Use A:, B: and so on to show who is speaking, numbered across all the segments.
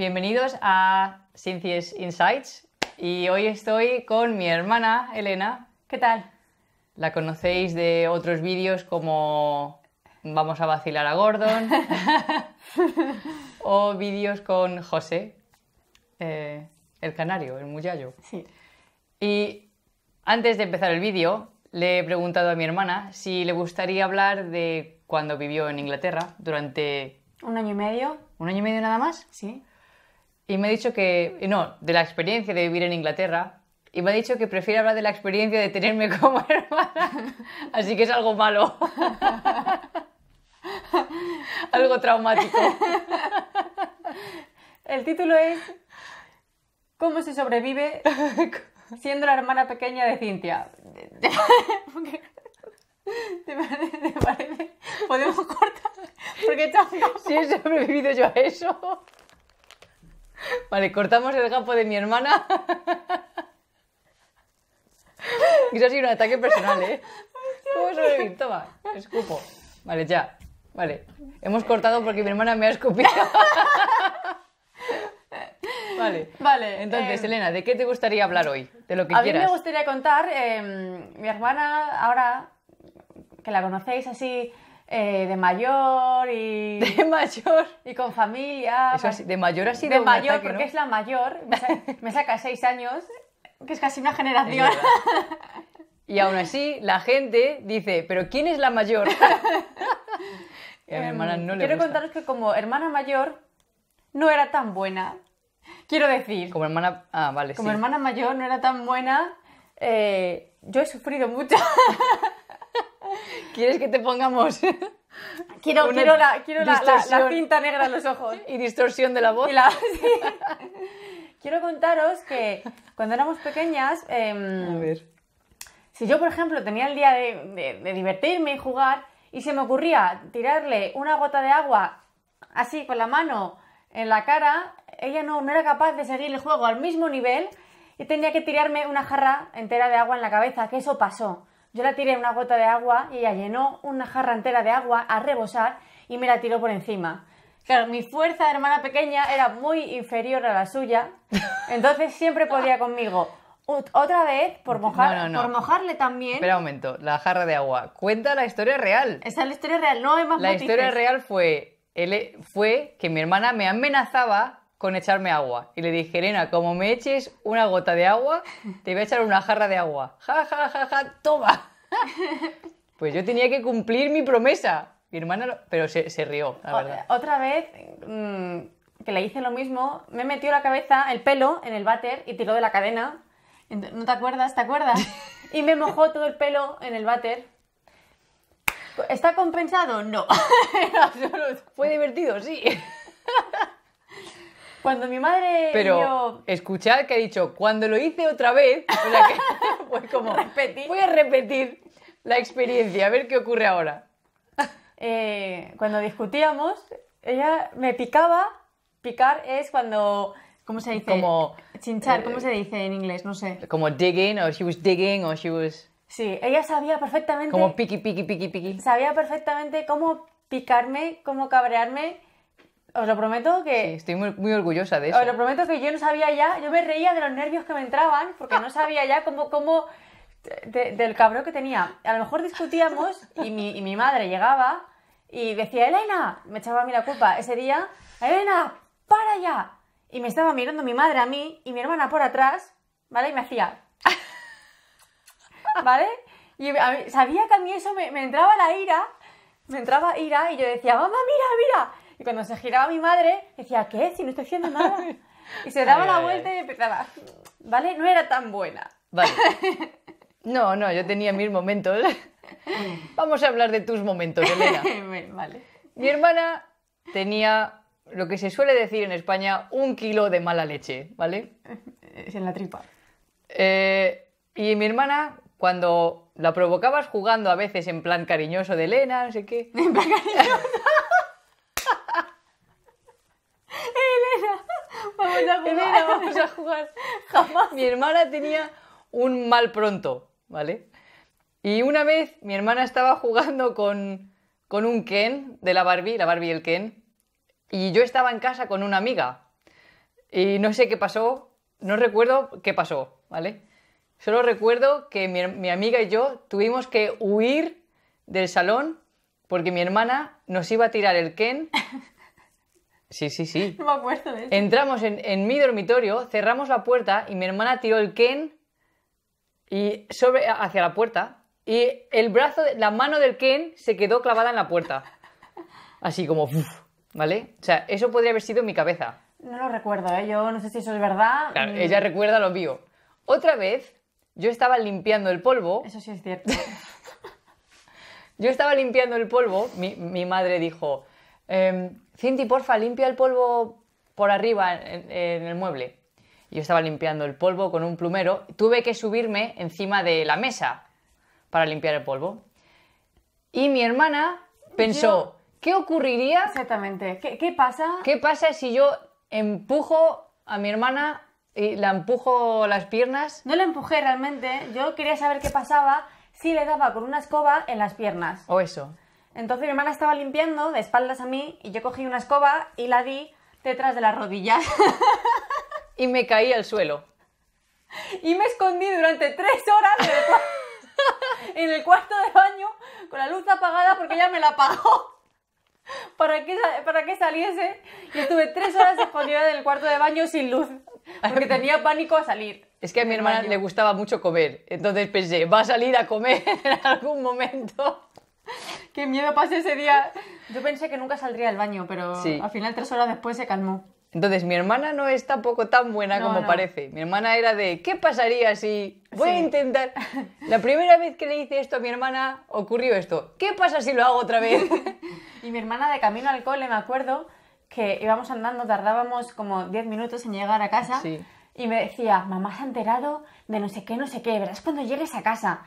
A: bienvenidos a Cynthia's Insights y hoy estoy con mi hermana Elena. ¿Qué tal? La conocéis de otros vídeos como Vamos a vacilar a Gordon o vídeos con José, eh, el canario, el muchacho. Sí. Y antes de empezar el vídeo, le he preguntado a mi hermana si le gustaría hablar de cuando vivió en Inglaterra durante... Un año y medio. ¿Un año y medio nada más? Sí y me ha dicho que, no, de la experiencia de vivir en Inglaterra, y me ha dicho que prefiere hablar de la experiencia de tenerme como hermana, así que es algo malo, algo traumático. El título es ¿Cómo se
B: sobrevive siendo la hermana pequeña de Cintia?
A: ¿Te parece? ¿Podemos cortar? Porque Si he sobrevivido yo a eso. Vale, cortamos el gapo de mi hermana. Eso ha sido un ataque personal, ¿eh? ¿Cómo Toma, escupo. Vale, ya. Vale. Hemos cortado porque mi hermana me ha escupido.
B: Vale. Vale. Entonces, eh,
A: Elena, ¿de qué te gustaría hablar hoy? De lo que quieras. A mí me
B: gustaría contar, eh, mi hermana ahora, que la conocéis así eh, de mayor y. De mayor. Y con familia.
A: de mayor ha sido. De mayor, ataque, porque es
B: la mayor. Me, saca seis años, que es casi una generación.
A: y aún así, la gente dice, ¿pero quién es la mayor? no em, Quiero contaros
B: que como hermana mayor no era tan buena.
A: Quiero decir. Como hermana. Ah, vale. Como hermana mayor no
B: era tan buena. Eh, yo he sufrido mucho. ¿Quieres que te pongamos?
A: Quiero, la, quiero negra en los ojos. Y distorsión de la voz.
B: quiero contaros que cuando éramos pequeñas. Em, a ver. Si yo, por ejemplo, tenía el día de, divertirme y jugar, y se me ocurría tirarle una gota de agua así con la mano en la cara, ella no, no era capaz de seguir el juego al mismo nivel y tenía que tirarme una jarra entera de agua en la cabeza, que eso pasó. Yo la tiré una gota de agua y ella llenó una jarra entera de agua a rebosar y me la tiró por encima. Claro, mi fuerza de hermana pequeña era muy inferior a la suya, entonces siempre
A: podía conmigo. Otra vez, por, mojar, mojarle también. Espera un momento, la jarra de agua. Cuenta la historia real. Esa es la historia real, no hay más La historia real fue, fue que mi hermana me amenazaba con echarme agua. Y le dije, Elena, como me eches una gota de agua, te voy a echar una jarra de agua. Ja, ja, ja, ja, toma. Pues yo tenía que cumplir mi promesa. Mi hermana, pero se, se, rió, la verdad. Eh, otra
B: vez mm, que le hice lo mismo, me metió la cabeza, el pelo, en el váter y tiró de la cadena. ¿No te acuerdas? ¿Te acuerdas? Y me mojó todo el pelo en el váter. ¿Está compensado? No. Fue divertido,
A: sí. Cuando mi madre. Pero escuchar escuchad que ha dicho, cuando lo hice otra vez, pues como. Voy a repetir la experiencia, a ver qué ocurre ahora.
B: Eh, cuando discutíamos, ella me picaba. Picar es cuando. ¿Cómo se dice? Como. Chinchar, ¿cómo eh, se dice en inglés? No sé.
A: Como digging, o she was digging, o she was.
B: Sí, ella sabía perfectamente. Como piqui, piqui, piqui, piqui. Sabía perfectamente cómo picarme, cómo cabrearme os lo prometo
A: que... Sí, estoy muy, orgullosa de eso. Os lo
B: prometo que yo no sabía ya, yo me reía de los nervios que me entraban porque no sabía ya cómo... cómo del cabrón que tenía. A lo mejor discutíamos y mi, y mi madre llegaba y decía, Elena, me echaba a mí la culpa ese día, Elena, para ya. Y me estaba mirando mi madre a mí y mi hermana por atrás, ¿vale? Y me hacía... ¿Vale? Y sabía que a mí eso me entraba la ira, me entraba ira y yo decía, mamá, mira, mira. Y cuando se giraba mi madre, decía, ¿qué? Si no estoy haciendo nada. Y se daba la vuelta y empezaba, ¿vale? No era tan buena.
A: Vale. No, no, yo tenía mis momentos. Vamos a hablar de tus momentos, Elena. vale. Mi hermana tenía lo que se suele decir en España, un kilo de mala leche, ¿vale? Es en la tripa. Eh, y mi hermana, cuando la provocabas jugando a veces en plan cariñoso de Elena, no sé qué. En plan cariñoso. vamos a jugar. Jamás. Mi hermana tenía un mal pronto, ¿vale? Y una vez mi hermana estaba jugando con, un Ken de la Barbie, la Barbie y el Ken, y yo estaba en casa con una amiga. Y no sé qué pasó, no recuerdo qué pasó, ¿vale? Solo recuerdo que mi, mi amiga y yo tuvimos que huir del salón porque mi hermana nos iba a tirar el Ken Sí, sí, sí. No me acuerdo de eso. Entramos en, mi dormitorio, cerramos la puerta y mi hermana tiró el Ken y sobre, hacia la puerta y el brazo, la mano del Ken se quedó clavada en la puerta. Así como, ¿vale? O sea, eso podría haber sido mi cabeza. No lo recuerdo, ¿eh? yo no sé si eso es verdad. ella recuerda lo mío. Otra vez, yo estaba limpiando el polvo. Eso sí es cierto. yo estaba limpiando el polvo, mi, mi madre dijo, Em, Cinti, porfa, limpia el polvo por arriba en, el mueble. Yo estaba limpiando el polvo con un plumero. Tuve que subirme encima de la mesa para limpiar el polvo. Y mi hermana pensó, ¿qué ocurriría? Exactamente, ¿Qué, ¿Qué, pasa? ¿Qué pasa si yo empujo a mi hermana y la empujo
B: las piernas? No la empujé realmente, yo quería saber qué pasaba si le daba con una escoba en las piernas. O eso. Entonces mi hermana estaba limpiando de espaldas a mí y yo cogí una escoba y la di detrás de las rodillas.
A: y me caí al suelo.
B: Y me escondí durante tres horas en el cuarto de baño con la luz apagada porque ella me la apagó para que, para que
A: saliese. Y estuve tres horas escondida en el cuarto de baño sin luz porque tenía pánico a salir. Es que a mi hermana le gustaba mucho comer, entonces pensé, va a salir a comer en algún momento qué miedo pasé ese día. Yo pensé que nunca saldría del baño, pero al final tres horas después se calmó. Entonces, mi hermana no es tampoco tan buena como parece. Mi hermana era de, ¿qué pasaría si voy a intentar... La primera vez que le hice esto a mi hermana ocurrió esto. ¿Qué pasa si lo hago otra vez? y mi hermana de camino al cole, me acuerdo,
B: que íbamos andando, tardábamos como 10 minutos en llegar a casa. Y me decía, mamá se ha enterado de no sé qué, no sé qué, verás cuando llegues a casa.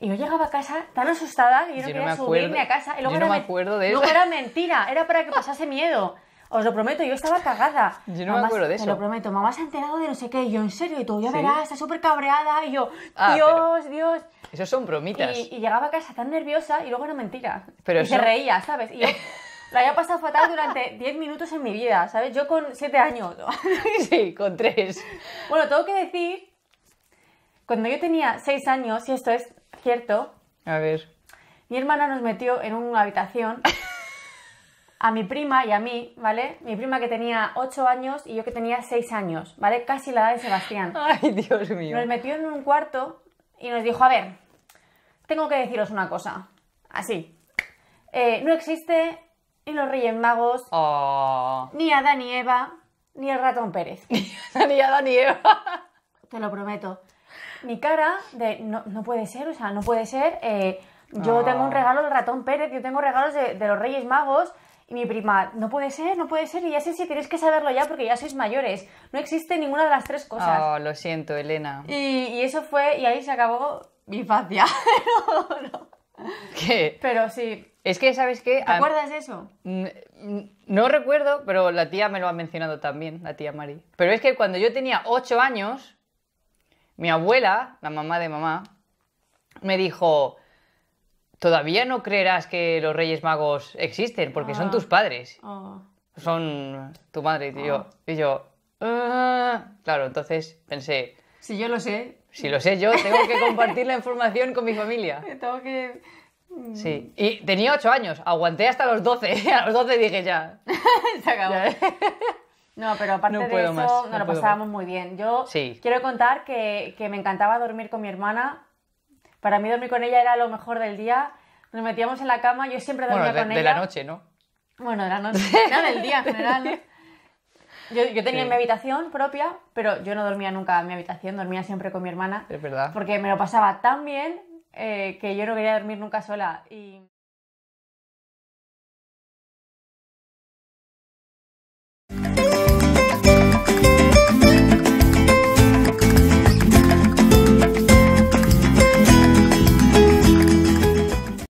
B: Y yo llegaba a casa tan asustada que yo no quería subirme a casa. yo no me acuerdo de eso. No, era mentira, era para que pasase miedo. Os lo prometo, yo estaba cagada. Yo no me acuerdo de eso. Te lo prometo, mamá se ha enterado de no sé qué. Y yo, en serio, y tú, ya verás, está súper cabreada. Y yo, ah, Dios, Dios.
A: Esos son bromitas. Y,
B: llegaba a casa tan nerviosa y luego era mentira. y se reía, ¿sabes? Y yo la había pasado fatal durante 10 minutos en mi vida, ¿sabes? Yo con 7 años. sí, con 3. Bueno, tengo que decir, cuando yo tenía 6 años, y esto es cierto. A ver. Mi hermana nos metió en una habitación a mi prima y a mí, ¿vale? Mi prima que tenía 8 años y yo que tenía 6 años, ¿vale? Casi la edad de Sebastián. Ay,
A: Dios mío. Nos
B: metió en un cuarto y nos dijo, a ver, tengo que deciros una cosa. Así. Eh, no existe ni los Reyes Magos,
A: ah.
B: ni a y Eva, ni el ratón Pérez. ni a y Eva. Te lo prometo mi cara de no, puede ser, o sea, no puede ser. Eh, yo tengo un ah. regalo del ratón Pérez, yo tengo regalos de, los Reyes Magos. Y mi prima, no puede ser, no puede ser, y ya sé si tienes que saberlo ya porque ya sois mayores. No existe ninguna de las tres cosas.
A: Oh, lo siento, Elena.
B: Y, eso fue, y ahí se acabó
A: mi infancia. ¿Qué? Pero sí. Es que, ¿sabes qué? ¿Te acuerdas de eso? No recuerdo, pero la tía me lo ha mencionado también, la tía Mari. Pero es que cuando yo tenía ocho años, mi abuela, la mamá de mamá, me dijo, todavía no creerás que los Reyes Magos existen porque son ah. tus padres. Ah. Son tu madre ah. y yo. Y yo, claro, entonces pensé... Si yo lo sé. Si lo sé yo, tengo que compartir la información con mi familia. Tengo que... Mm. Sí, y tenía ocho años, aguanté hasta los 12. A los 12 dije ya. Se acabó. Ya. No, pero aparte de eso, nos lo pasábamos
B: muy bien. Yo quiero contar que, me encantaba dormir con mi hermana. Para mí dormir con ella era lo mejor del día. Nos metíamos en la cama, yo siempre dormía con ella. De la noche, ¿no? Bueno, de la noche, no, del día en general. Yo, tenía mi habitación propia, pero yo no dormía nunca en mi habitación, dormía siempre con mi hermana. Es verdad. Porque me lo pasaba tan bien eh, que yo no quería dormir nunca sola. Y...